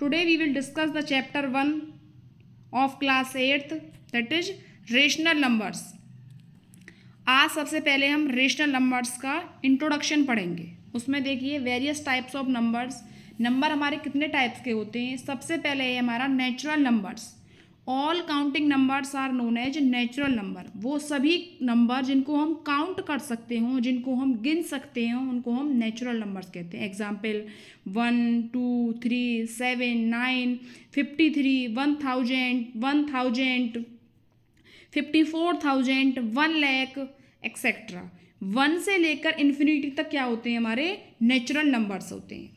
today we will discuss the chapter one of class eighth that is rational numbers आज सबसे पहले हम rational numbers का introduction पढ़ेंगे उसमें देखिए various types of numbers number हमारे कितने टाइप्स के होते हैं सबसे पहले है हमारा natural numbers all counting numbers are known as natural number वो सभी नंबर जिनको हम काउंट कर सकते हो जिनको हम गिन सकते हो उनको हम नेचुरल नंबर्स कहते हैं example one two three seven nine fifty three one thousand one thousand fifty four thousand one lakh etcetera one से लेकर इन्फिनिटी तक क्या होते हैं हमारे नेचुरल नंबर्स होते हैं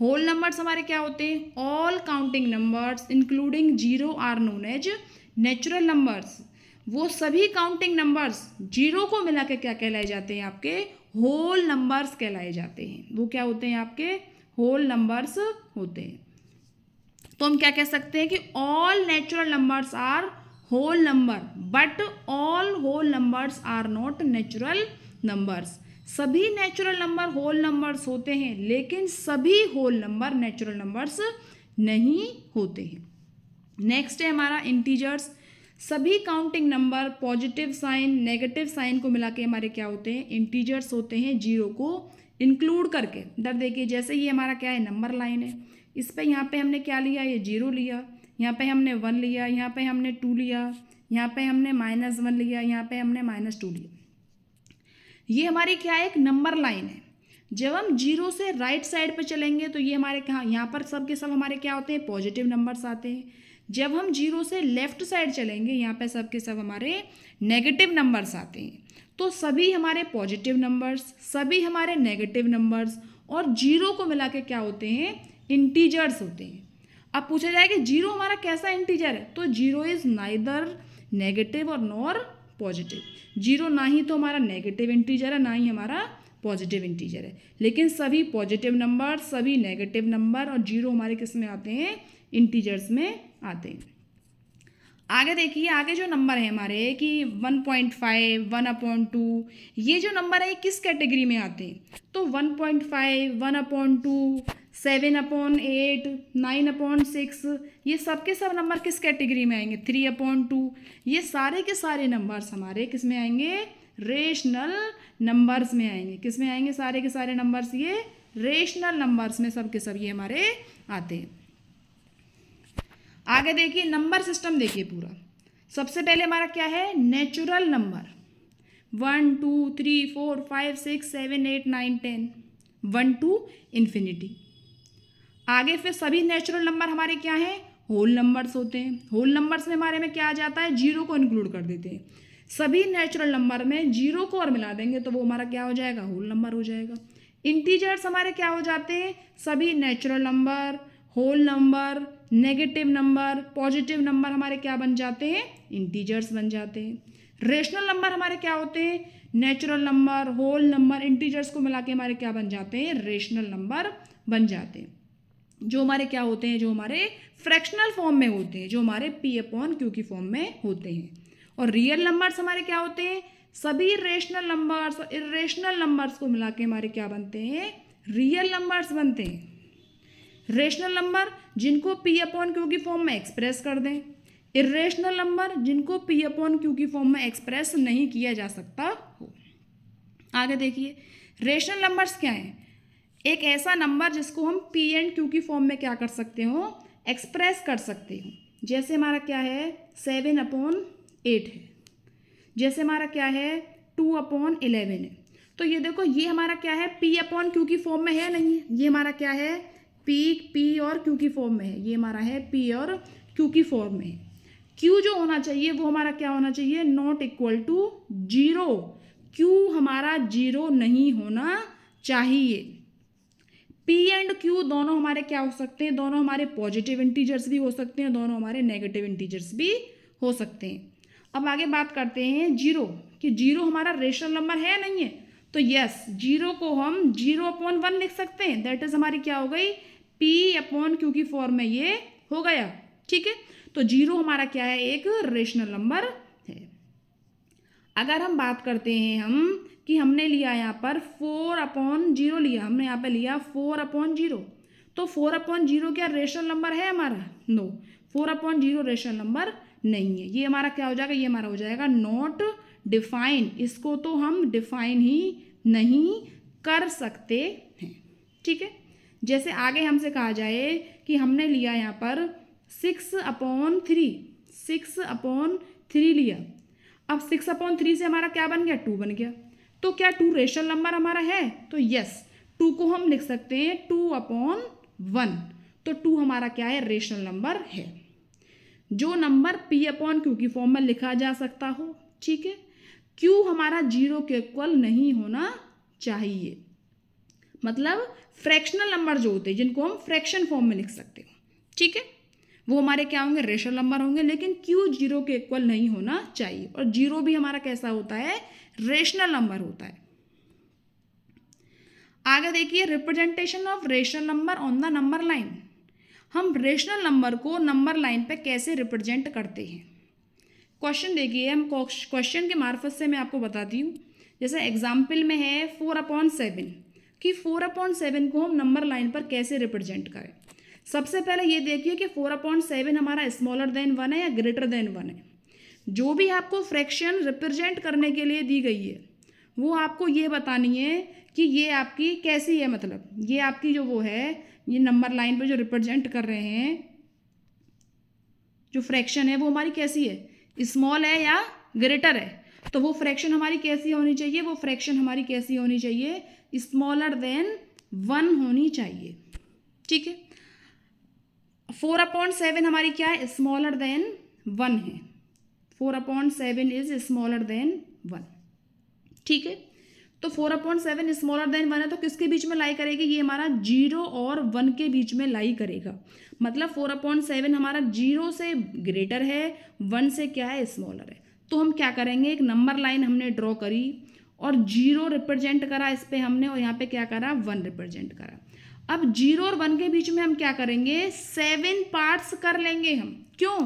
होल नंबर्स हमारे क्या होते हैं all counting numbers including zero are known as natural numbers वो सभी काउंटिंग नंबर्स जीरो को मिला के क्या कहलाए जाते हैं आपके होल नंबर्स कहलाए जाते हैं वो क्या होते हैं आपके होल नंबर्स होते हैं तो हम क्या कह सकते हैं कि all natural numbers are whole number but all whole numbers are not natural numbers सभी नेचुरल नंबर होल नंबर्स होते हैं लेकिन सभी होल नंबर नेचुरल नंबर्स नहीं होते हैं नेक्स्ट है हमारा इंटीजर्स सभी counting number positive sign negative sign को मिला के हमारे क्या होते हैं इंटीजर्स होते हैं जीरो को इंक्लूड करके इधर देखिए जैसे ये हमारा क्या है नंबर लाइन है इस पर यहाँ पे हमने क्या लिया ये जीरो लिया यहाँ पे हमने वन लिया यहाँ पे हमने टू लिया यहाँ पे हमने माइनस वन लिया यहाँ पे हमने माइनस टू लिया ये हमारी क्या है एक नंबर लाइन है जब हम जीरो से राइट साइड पर चलेंगे तो ये हमारे कहाँ यहाँ पर सब के सब हमारे क्या होते हैं पॉजिटिव नंबर्स आते हैं जब हम जीरो से लेफ्ट साइड चलेंगे यहाँ पर सब के सब हमारे नेगेटिव नंबर्स आते हैं तो सभी हमारे पॉजिटिव नंबर्स सभी हमारे नेगेटिव नंबर्स और जीरो को मिला के क्या होते हैं इंटीजर्स होते हैं अब पूछा जाए कि जीरो हमारा कैसा इंटीजर है तो जीरो इज़ नाइदर नेगेटिव और नॉर पॉजिटिव जीरो ना ही तो हमारा नेगेटिव इंटीजर है ना ही हमारा पॉजिटिव इंटीजर है लेकिन सभी पॉजिटिव नंबर सभी नेगेटिव नंबर और जीरो हमारे किस में आते हैं इंटीजर्स में आते हैं आगे देखिए आगे जो नंबर है हमारे कि 1.5, point five one upon two ये जो नंबर है ये किस कैटेगरी में आते हैं तो 1.5, point five one two seven upon eight nine upon six ये सब के सब नंबर किस कैटेगरी में आएंगे थ्री अपॉन टू ये सारे के सारे नंबर्स हमारे किस में आएंगे रेशनल नंबर्स में आएंगे किस में आएंगे सारे के सारे नंबर्स ये रेशनल नंबर्स में सब के सब ये हमारे आते हैं आगे देखिए नंबर सिस्टम देखिए पूरा सबसे पहले हमारा क्या है natural number one two three four five six seven eight nine ten one two infinity आगे फिर सभी नेचुरल नंबर हमारे क्या हैं होल नंबर्स होते हैं होल नंबर्स में हमारे में क्या आ जाता है जीरो को इंक्लूड कर देते हैं सभी नेचुरल नंबर में जीरो को और मिला देंगे तो वो हमारा क्या हो जाएगा होल नंबर हो जाएगा इंटीजर्स हमारे क्या हो जाते हैं सभी natural number whole number negative number positive number हमारे क्या बन जाते हैं इंटीजर्स बन जाते हैं रेशनल नंबर हमारे क्या होते हैं natural number whole number integers को मिला के हमारे क्या बन जाते हैं रेशनल नंबर बन जाते हैं जो हमारे क्या होते हैं जो हमारे फ्रैक्शनल फॉर्म में होते हैं जो हमारे पी अपॉन क्यू की फॉर्म में होते हैं और रियल नंबर्स हमारे क्या होते हैं सभी रेशनल नंबर्स और इरेशनल नंबर्स को मिला के हमारे क्या बनते हैं रियल नंबर्स बनते हैं रेशनल नंबर जिनको पी अपॉन क्यू की फॉर्म में एक्सप्रेस कर दें इरेशनल नंबर जिनको पी अपॉन क्यू की फॉर्म में एक्सप्रेस नहीं किया जा सकता हो आगे देखिए रेशनल नंबर्स क्या हैं एक ऐसा नंबर जिसको हम पी एंड क्यू की फॉर्म में क्या कर सकते हो एक्सप्रेस कर सकते हो जैसे हमारा क्या है सेवन अपॉन एट है जैसे हमारा क्या है टू अपॉन इलेवन है तो ये देखो ये हमारा क्या है पी अपॉन क्यू की फॉर्म में है नहीं ये हमारा क्या है पी पी और क्यू की फॉर्म में है ये हमारा है पी और क्यू की फॉर्म में है क्यू जो होना चाहिए वो हमारा क्या होना चाहिए not equal to zero Q हमारा जीरो नहीं होना चाहिए पी एंड क्यू दोनों हमारे क्या हो सकते हैं दोनों हमारे पॉजिटिव इंटीजर्स भी हो सकते हैं दोनों हमारे नेगेटिव इंटीजर्स भी हो सकते हैं अब आगे बात करते हैं जीरो कि जीरो हमारा रेशनल नंबर है नहीं है तो यस जीरो को हम जीरो अपॉन वन लिख सकते हैं दैट इज हमारी क्या हो गई पी अपॉन क्यू की फॉर्म में ये हो गया ठीक है तो जीरो हमारा क्या है एक रेशनल नंबर है अगर हम बात करते हैं हम कि हमने लिया यहाँ पर फोर अपॉन जीरो लिया हमने यहाँ पे लिया फोर अपॉन जीरो तो फोर अपॉन जीरो क्या रेशनल नंबर है हमारा no four upon zero rational number नहीं है ये हमारा क्या हो जाएगा ये हमारा हो जाएगा नॉट डिफाइन इसको तो हम डिफाइन ही नहीं कर सकते हैं ठीक है जैसे आगे हमसे कहा जाए कि हमने लिया यहाँ पर six upon three six upon three लिया अब सिक्स अपॉन थ्री से हमारा क्या बन गया टू बन गया तो क्या टू रेशनल नंबर हमारा है तो यस टू को हम लिख सकते हैं टू अपॉन वन तो टू हमारा क्या है रेशनल नंबर है जो नंबर पी अपॉन क्यू की फॉर्म में लिखा जा सकता हो ठीक है क्यू हमारा जीरो के इक्वल नहीं होना चाहिए मतलब फ्रैक्शनल नंबर जो होते हैं जिनको हम फ्रैक्शन फॉर्म में लिख सकते हो ठीक है वो हमारे क्या होंगे रेशनल नंबर होंगे लेकिन क्यू जीरो के इक्वल नहीं होना चाहिए और जीरो भी हमारा कैसा होता है रेशनल नंबर होता है आगे देखिए representation of rational number on the number line हम रेशनल नंबर को नंबर लाइन पे कैसे रिप्रेजेंट करते हैं क्वेश्चन देखिए हम क्वेश्चन के मार्फत से मैं आपको बताती हूँ जैसे एग्जाम्पल में है फोर अपॉइंट सेवन कि फोर अपॉइंट सेवन को हम नंबर लाइन पर कैसे रिप्रेजेंट करें सबसे पहले ये देखिए कि फोर अपॉइंट सेवन हमारा स्मॉलर देन वन है या ग्रेटर देन वन है जो भी आपको फ्रैक्शन रिप्रेजेंट करने के लिए दी गई है वो आपको ये बतानी है कि ये आपकी कैसी है मतलब ये आपकी जो वो है ये नंबर लाइन पर जो रिप्रेजेंट कर रहे हैं जो फ्रैक्शन है वो हमारी कैसी है स्मॉल है या ग्रेटर है तो वो फ्रैक्शन हमारी कैसी होनी चाहिए वो फ्रैक्शन हमारी कैसी होनी चाहिए स्मॉलर देन वन होनी चाहिए ठीक है फोर अपॉइंट सेवन हमारी क्या है स्मॉलर देन वन है four upon seven is smaller than one ठीक है तो four upon seven smaller than one है तो किसके बीच में लाई करेगी ये हमारा जीरो और वन के बीच में लाई करेगा मतलब फोर अपॉइंट सेवन हमारा जीरो से ग्रेटर है वन से क्या है स्मॉलर है तो हम क्या करेंगे एक नंबर लाइन हमने ड्रॉ करी और जीरो रिप्रेजेंट करा इस पर हमने और यहाँ पे क्या करा वन रिप्रेजेंट करा अब जीरो और वन के बीच में हम क्या करेंगे सेवन पार्ट्स कर लेंगे हम क्यों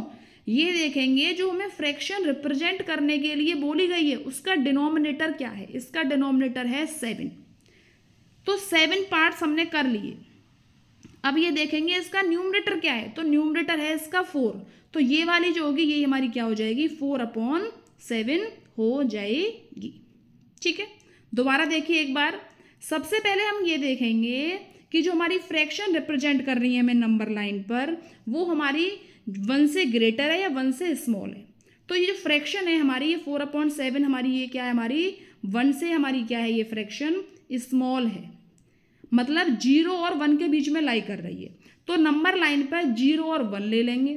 ये देखेंगे जो हमें फ्रैक्शन रिप्रेजेंट करने के लिए बोली गई है उसका डिनोमिनेटर क्या है इसका डिनोमिनेटर है सेवन तो सेवन पार्ट्स हमने कर लिए अब ये देखेंगे इसका न्यूमरेटर क्या है तो न्यूमरेटर है इसका फोर तो ये वाली जो होगी ये हमारी क्या हो जाएगी फोर अपॉन सेवन हो जाएगी ठीक है दोबारा देखिए एक बार सबसे पहले हम ये देखेंगे कि जो हमारी फ्रैक्शन रिप्रेजेंट कर रही है हमें नंबर लाइन पर वो हमारी वन से ग्रेटर है या वन से स्मॉल है तो ये जो फ्रैक्शन है हमारी ये फोर अपॉइंट सेवन हमारी ये क्या है हमारी वन से हमारी क्या है ये फ्रैक्शन स्मॉल है मतलब जीरो और वन के बीच में लाई कर रही है तो नंबर लाइन पर जीरो और वन ले लेंगे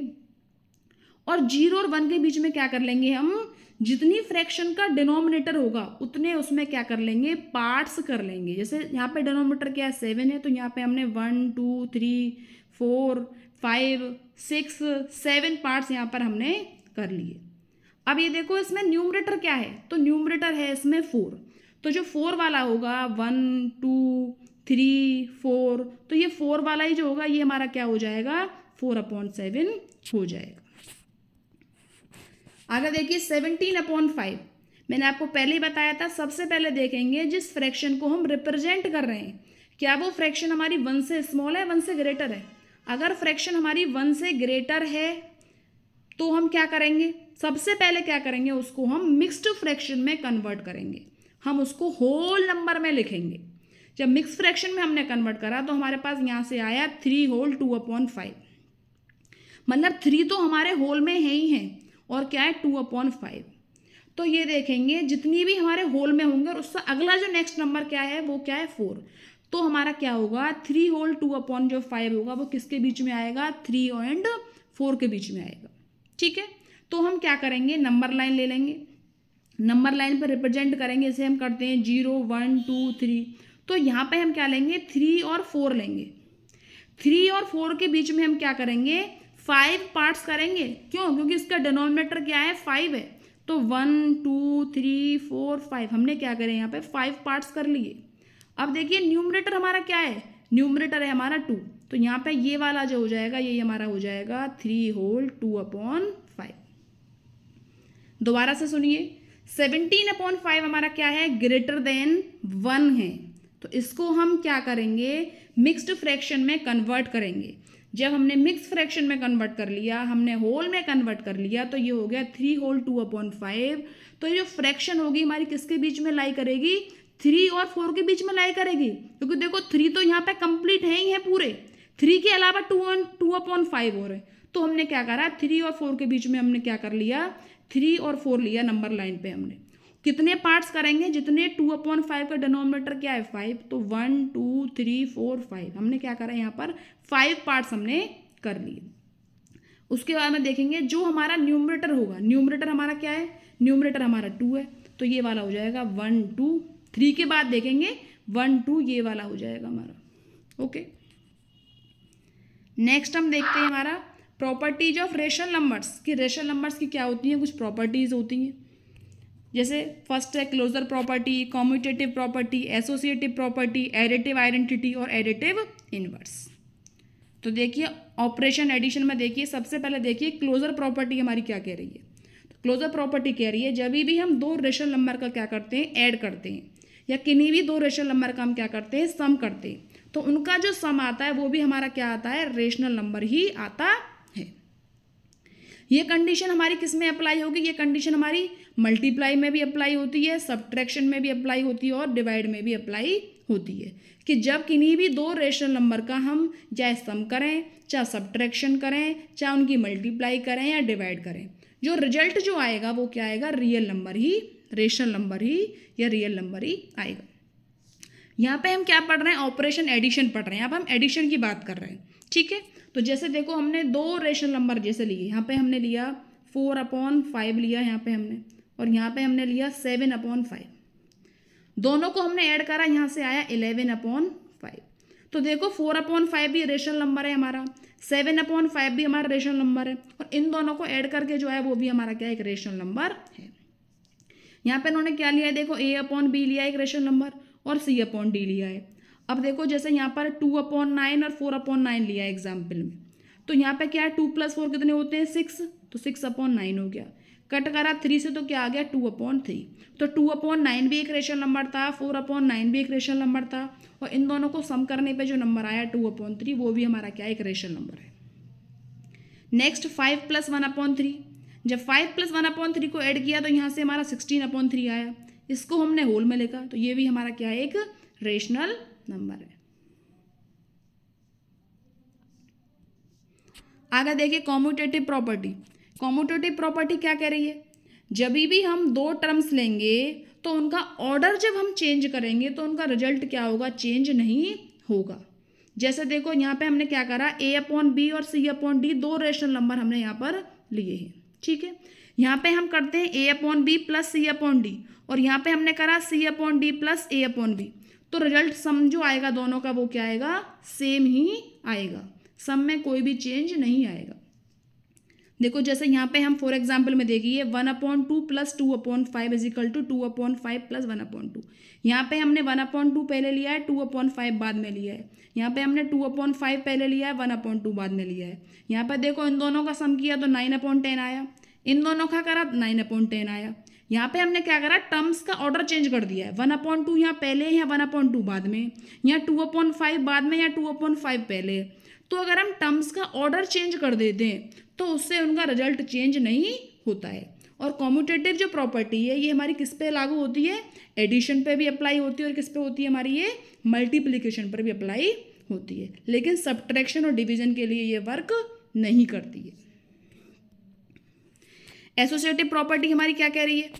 और जीरो और वन के बीच में क्या कर लेंगे हम जितनी फ्रैक्शन का डिनोमिनेटर होगा उतने उसमें क्या कर लेंगे पार्ट्स कर लेंगे जैसे यहाँ पे डिनोमिनेटर क्या है सेवन है तो यहाँ पे हमने one two three four five six seven parts यहाँ पर हमने कर लिए अब ये देखो इसमें न्यूमरेटर क्या है तो न्यूमरेटर है इसमें फोर तो जो फोर वाला होगा वन टू थ्री फोर तो ये फोर वाला ही जो होगा ये हमारा क्या हो जाएगा फोर अपॉइंट सेवन हो जाएगा आगे देखिए सेवनटीन अपॉन फाइव मैंने आपको पहले ही बताया था सबसे पहले देखेंगे जिस फ्रैक्शन को हम रिप्रेजेंट कर रहे हैं क्या वो फ्रैक्शन हमारी वन से स्मॉल है वन से ग्रेटर है अगर फ्रैक्शन हमारी वन से ग्रेटर है तो हम क्या करेंगे सबसे पहले क्या करेंगे उसको हम मिक्स्ड फ्रैक्शन में कन्वर्ट करेंगे हम उसको होल नंबर में लिखेंगे जब मिक्स फ्रैक्शन में हमने कन्वर्ट करा तो हमारे पास यहाँ से आया three whole two upon five मतलब थ्री तो हमारे होल में है ही हैं और क्या है टू अपॉन फाइव तो ये देखेंगे जितनी भी हमारे होल में होंगे और उसका अगला जो नेक्स्ट नंबर क्या है वो क्या है फोर तो हमारा क्या होगा थ्री होल टू अपॉन जो फाइव होगा वो किसके बीच में आएगा थ्री एंड फोर के बीच में आएगा ठीक है तो हम क्या करेंगे नंबर लाइन ले लेंगे नंबर लाइन पर रिप्रेजेंट करेंगे इसे हम करते हैं जीरो वन टू थ्री तो यहाँ पे हम क्या लेंगे थ्री और फोर लेंगे थ्री और फोर के बीच में हम क्या करेंगे फाइव पार्ट्स करेंगे क्यों क्योंकि इसका डिनोमिनेटर क्या है फाइव है तो one two three four five हमने क्या करें यहाँ पे फाइव पार्ट्स कर लिए अब देखिए न्यूमरेटर हमारा क्या है न्यूमरेटर है हमारा टू तो यहाँ पे ये वाला जो हो जाएगा ये हमारा हो जाएगा three whole two upon five दोबारा से सुनिए सेवनटीन अपॉन फाइव हमारा क्या है ग्रेटर देन वन है तो इसको हम क्या करेंगे मिक्स्ड फ्रैक्शन में कन्वर्ट करेंगे जब हमने मिक्स फ्रैक्शन में कन्वर्ट कर लिया हमने होल में कन्वर्ट कर लिया तो ये हो गया three whole two upon five तो ये जो फ्रैक्शन होगी हमारी किसके बीच में लाई करेगी थ्री और फोर के बीच में लाई करेगी क्योंकि तो देखो थ्री तो यहाँ पे कंप्लीट है ही है पूरे थ्री के अलावा two on two upon five हो रहे तो हमने क्या करा थ्री और फोर के बीच में हमने क्या कर लिया थ्री और फोर लिया नंबर लाइन पे हमने कितने पार्ट्स करेंगे जितने टू अपॉन फाइव का डिनोमिनेटर क्या है फाइव तो one two three four five हमने क्या करा यहाँ पर फाइव पार्ट्स हमने कर लिए उसके बाद में देखेंगे जो हमारा न्यूमरेटर होगा न्यूमरेटर हमारा क्या है न्यूमरेटर हमारा टू है तो ये वाला हो जाएगा वन टू थ्री के बाद देखेंगे वन टू ये वाला हो जाएगा हमारा ओके नेक्स्ट हम देखते हैं हमारा प्रॉपर्टीज ऑफ रेशनल नंबर्स कि रेशनल नंबर्स की क्या होती हैं कुछ प्रॉपर्टीज़ होती हैं जैसे फर्स्ट है closure property commutative property associative property additive identity और एडिटिव इनवर्स तो देखिए ऑपरेशन एडिशन में देखिए सबसे पहले देखिए क्लोजर प्रॉपर्टी हमारी क्या कह रही है क्लोजर तो प्रॉपर्टी कह रही है जब भी हम दो रेशन नंबर का क्या करते हैं ऐड करते हैं या किन्हीं भी दो रेशन नंबर का हम क्या करते हैं सम करते हैं तो उनका जो सम आता है वो भी हमारा क्या आता है रेशनल नंबर ही आता ये कंडीशन हमारी किस में अप्लाई होगी ये कंडीशन हमारी मल्टीप्लाई में भी अप्लाई होती है सब्ट्रैक्शन में भी अप्लाई होती है और डिवाइड में भी अप्लाई होती है कि जब किन्हीं भी दो रेशनल नंबर का हम चाहे सम करें चाहे सब्ट्रैक्शन करें चाहे उनकी मल्टीप्लाई करें या डिवाइड करें जो रिजल्ट जो आएगा वो क्या आएगा रियल नंबर ही रेशनल नंबर ही या रियल नंबर ही आएगा यहाँ पे हम क्या पढ़ रहे हैं ऑपरेशन एडिशन पढ़ रहे हैं अब हम एडिशन की बात कर रहे हैं ठीक है तो जैसे देखो हमने दो रेशनल नंबर जैसे लिए यहाँ पे हमने लिया फोर अपॉन फाइव लिया यहाँ पे हमने और यहाँ पे हमने लिया सेवन अपॉन फाइव दोनों को हमने ऐड करा यहाँ से आया इलेवन अपॉन फाइव तो देखो फोर अपॉन फाइव भी रेशनल नंबर है हमारा सेवन अपॉन फाइव भी हमारा रेशनल नंबर है और इन दोनों को ऐड करके जो है वो भी हमारा क्या एक रेशनल नंबर है यहाँ पे इन्होंने क्या लिया है देखो ए अपॉन बी लिया एक रेशनल नंबर और सी अपॉन डी लिया है अब देखो जैसे यहाँ पर टू अपॉन नाइन और फोर अपॉन नाइन लिया एग्जाम्पल में तो यहाँ पे क्या है टू प्लस फोर कितने होते हैं सिक्स तो सिक्स अपॉन नाइन हो गया कट करा थ्री से तो क्या आ गया टू अपॉन थ्री तो टू अपॉन नाइन भी एक रेशनल नंबर था फोर अपॉन नाइन भी एक रेशनल नंबर था और इन दोनों को सम करने पे जो नंबर आया टू अपॉन थ्री वो भी हमारा क्या एक रेशनल नंबर है next five plus one upon three जब five plus one upon three को ऐड किया तो यहाँ से हमारा सिक्सटीन अपॉन थ्री आया इसको हमने होल में लिखा तो ये भी हमारा क्या है एक रेशनल नंबर है आगे देखिए कॉम्यूटेटिव प्रॉपर्टी कॉम्यूटेटिव प्रॉपर्टी क्या कह रही है जब भी हम दो टर्म्स लेंगे तो उनका ऑर्डर जब हम चेंज करेंगे तो उनका रिजल्ट क्या होगा चेंज नहीं होगा जैसे देखो यहाँ पे हमने क्या करा ए अपॉन बी और सी अपॉन डी दो रेशनल नंबर हमने यहाँ पर लिए हैं ठीक है यहाँ पे हम करते हैं A upon B plus C upon D और यहाँ पे हमने करा C upon D plus A upon B तो रिजल्ट सम जो आएगा दोनों का वो क्या आएगा सेम ही आएगा सम में कोई भी चेंज नहीं आएगा देखो जैसे यहाँ पे हम फॉर एग्जाम्पल में देखिए one upon two plus two upon five is equal to two upon five plus one upon two यहाँ पे हमने वन अपॉइंट टू पहले लिया है टू अपॉइंट फाइव बाद में लिया है यहाँ पे हमने टू अपॉइंट फाइव पहले लिया है वन अपॉइंट टू बाद में लिया है यहाँ पर देखो इन दोनों का सम किया तो नाइन अपॉइंट टेन आया इन दोनों का करा नाइन अपॉइंट टेन आया यहाँ पे हमने क्या करा टर्म्स का ऑर्डर चेंज कर दिया है वन अपॉइंट टू यहाँ पहले या वन अपॉइंट टू बाद में या टू अपॉइंट फाइव बाद में या टू अपॉइंट फाइव पहले तो अगर हम टर्म्स का ऑर्डर चेंज कर देते हैं तो उससे उनका रिजल्ट चेंज नहीं होता है और कॉम्यूटेटिव जो प्रॉपर्टी है ये हमारी किस पे लागू होती है एडिशन पे भी अप्लाई होती है और किस पे होती है हमारी ये मल्टीप्लीकेशन पर भी अप्लाई होती है लेकिन सब्ट्रैक्शन और डिवीजन के लिए ये वर्क नहीं करती है एसोसिएटिव प्रॉपर्टी हमारी क्या कह रही है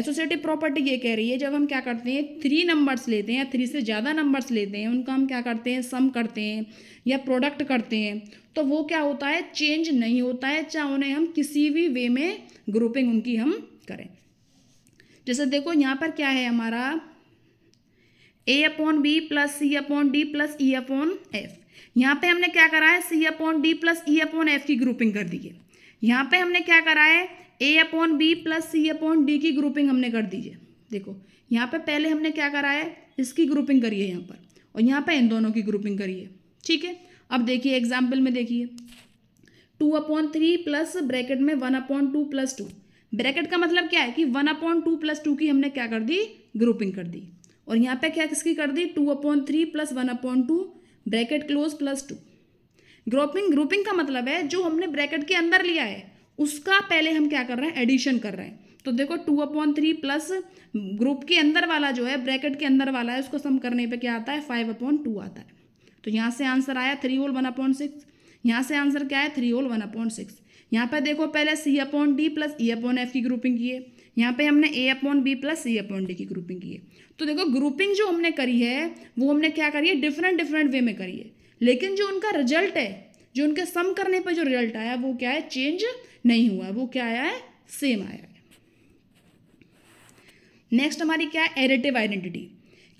एसोसिएटिव प्रॉपर्टी ये कह रही है जब हम क्या करते हैं थ्री नंबर्स लेते हैं या थ्री से ज़्यादा नंबर्स लेते हैं उनका हम क्या करते हैं सम करते हैं या प्रोडक्ट करते हैं तो वो क्या होता है चेंज नहीं होता है चाहे उन्हें हम किसी भी वे में ग्रुपिंग उनकी हम करें जैसे देखो यहाँ पर क्या है हमारा A upon B plus C upon D plus E upon F यहाँ पे हमने क्या करा है C upon D plus E upon F की ग्रुपिंग कर दी है यहाँ पे हमने क्या करा है A upon B plus C upon D की ग्रुपिंग हमने कर दी है देखो यहाँ पर पहले हमने क्या करा है इसकी ग्रुपिंग करी है यहाँ पर और यहाँ पर इन दोनों की ग्रुपिंग करी है ठीक है अब देखिए एग्जाम्पल में देखिए two upon three plus bracket में one upon two plus two bracket का मतलब क्या है कि one upon two plus two की हमने क्या कर दी ग्रुपिंग कर दी और यहाँ पे क्या किसकी कर दी two upon three plus one upon two bracket close plus two grouping grouping का मतलब है जो हमने ब्रैकेट के अंदर लिया है उसका पहले हम क्या कर रहे हैं एडिशन कर रहे हैं तो देखो two upon three plus group के अंदर वाला जो है ब्रैकेट के अंदर वाला है उसको सम करने पे क्या आता है फाइव अपॉन टू आता है तो यहाँ से आंसर आया three whole one upon six यहाँ से आंसर क्या है three whole one upon six यहाँ पर देखो पहले C upon D plus E upon F की ग्रुपिंग की है यहाँ पे हमने A upon B plus C upon D की ग्रुपिंग की है तो देखो ग्रुपिंग जो हमने करी है वो हमने क्या करी है डिफरेंट डिफरेंट वे में करी है लेकिन जो उनका रिजल्ट है जो उनके सम करने पर जो रिजल्ट आया वो क्या है चेंज नहीं हुआ वो क्या आया है सेम आया है नेक्स्ट हमारी क्या है एरेटिव आइडेंटिटी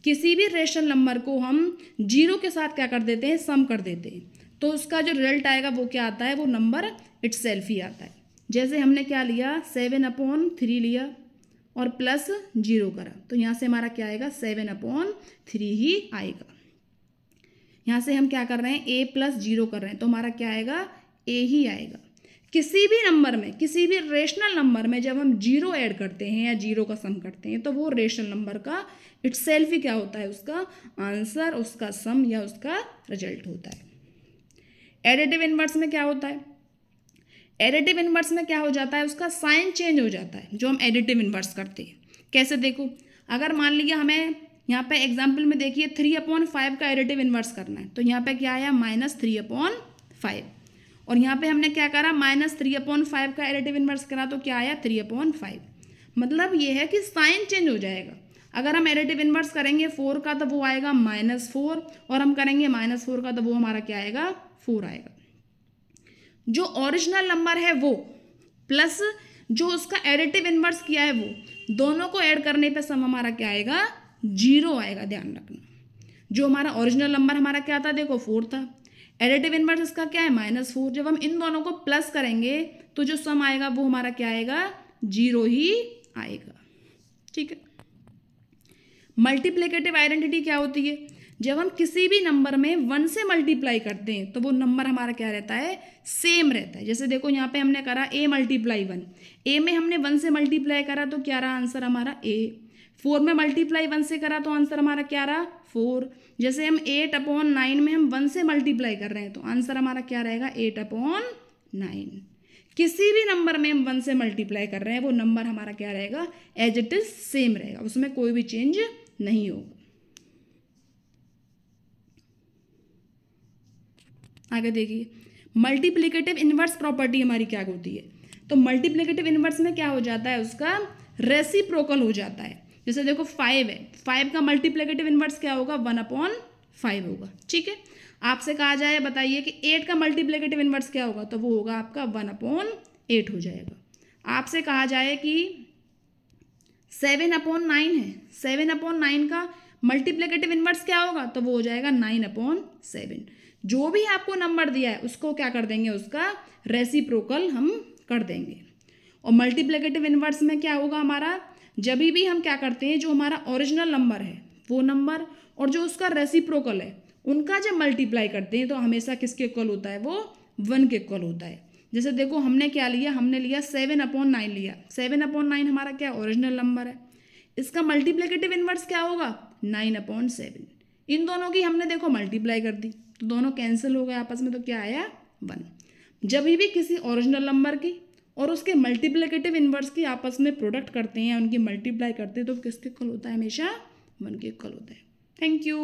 किसी भी रेशनल नंबर को हम जीरो के साथ क्या कर देते हैं सम कर देते हैं तो उसका जो रिजल्ट आएगा वो क्या आता है वो नंबर इट्स ही आता है जैसे हमने क्या लिया सेवन अपॉन थ्री लिया और प्लस जीरो करा तो यहाँ से हमारा क्या आएगा सेवन अपॉन थ्री ही आएगा यहाँ से हम क्या कर रहे हैं ए प्लस जीरो कर रहे हैं तो हमारा क्या आएगा ए ही आएगा किसी भी नंबर में किसी भी रेशनल नंबर में जब हम जीरो ऐड करते हैं या जीरो का सम करते हैं तो वो रेशनल नंबर का इट्स ही क्या होता है उसका आंसर उसका सम या उसका रिजल्ट होता है एडिटिव इनवर्स में क्या होता है एडिटिव इनवर्स में क्या हो जाता है उसका साइन चेंज हो जाता है जो हम एडिटिव इनवर्स करते हैं कैसे देखो अगर मान लीजिए हमें यहाँ पे एग्जाम्पल में देखिए थ्री अपॉन फाइव का एडिटिव इन्वर्स करना है तो यहाँ पे क्या आया माइनस थ्री अपॉन फाइव और यहाँ पे हमने क्या करा माइनस थ्री अपॉन फाइव का एडिटिव इन्वर्स करा तो क्या आया थ्री अपॉन फाइव मतलब ये है कि साइन चेंज हो जाएगा अगर हम एडिटिव इन्वर्स करेंगे फोर का तो वो आएगा माइनस फोर और हम करेंगे माइनस फोर का तो वो हमारा क्या आएगा फोर आएगा जो ओरिजिनल नंबर है वो प्लस जो उसका एडिटिव इन्वर्स किया है वो दोनों को ऐड करने पे सम हमारा क्या आएगा जीरो आएगा ध्यान रखना जो हमारा ओरिजिनल नंबर हमारा क्या था देखो फोर था एडिटिव इन्वर्स इसका क्या है माइनस फोर जब हम इन दोनों को प्लस करेंगे तो जो सम आएगा वो हमारा क्या आएगा जीरो ही आएगा ठीक है मल्टीप्लीकेटिव आइडेंटिटी क्या होती है जब हम किसी भी नंबर में वन से मल्टीप्लाई करते हैं तो वो नंबर हमारा क्या रहता है सेम रहता है जैसे देखो यहाँ पे हमने करा ए मल्टीप्लाई वन ए में हमने वन से मल्टीप्लाई करा तो क्या रहा आंसर हमारा ए फोर में मल्टीप्लाई वन से करा तो आंसर हमारा क्या रहा फोर जैसे हम एट अपॉन नाइन में हम वन से मल्टीप्लाई कर रहे हैं तो आंसर हमारा क्या रहेगा एट अपॉन नाइन किसी भी नंबर में हम वन से मल्टीप्लाई कर रहे हैं वो नंबर हमारा क्या रहेगा एज इट इज सेम रहेगा उसमें कोई भी चेंज नहीं होगा आगे देखिए मल्टीप्लीकेटिव इन्वर्स प्रॉपर्टी हमारी क्या होती है तो मल्टीप्लीकेटिव इन्वर्स में क्या हो जाता है उसका रेसिप्रोकल हो जाता है जैसे देखो फाइव है फाइव का मल्टीप्लीकेटिव इन्वर्स क्या होगा वन अपॉन फाइव होगा ठीक है आपसे कहा जाए बताइए कि एट का मल्टीप्लीकेटिव इन्वर्स क्या होगा तो वो होगा आपका वन अपॉन एट हो जाएगा आपसे कहा जाए कि सेवन अपॉन नाइन है सेवन अपॉन नाइन का मल्टीप्लीकेटिव इन्वर्स क्या होगा तो वो हो जाएगा नाइन अपॉन सेवन जो भी आपको नंबर दिया है उसको क्या कर देंगे उसका रेसिप्रोकल हम कर देंगे और मल्टीप्लीकेटिव इन्वर्स में क्या होगा हमारा जब भी हम क्या करते हैं जो हमारा ओरिजिनल नंबर है वो नंबर और जो उसका रेसिप्रोकल है उनका जब मल्टीप्लाई करते हैं तो हमेशा किसके इक्वल होता है वो वन के इक्वल होता है जैसे देखो हमने क्या लिया हमने लिया सेवन अपॉन नाइन लिया सेवन अपॉन नाइन हमारा क्या ओरिजिनल नंबर है इसका मल्टीप्लीकेटिव इन्वर्स क्या होगा नाइन अपॉन सेवन इन दोनों की हमने देखो मल्टीप्लाई कर दी तो दोनों कैंसिल हो गए आपस में तो क्या आया वन जब भी किसी ओरिजिनल नंबर की और उसके मल्टीप्लिकेटिव इन्वर्स की आपस में प्रोडक्ट करते हैं उनकी मल्टीप्लाई करते हैं तो किसके कल होता है हमेशा वन के कल होता है थैंक यू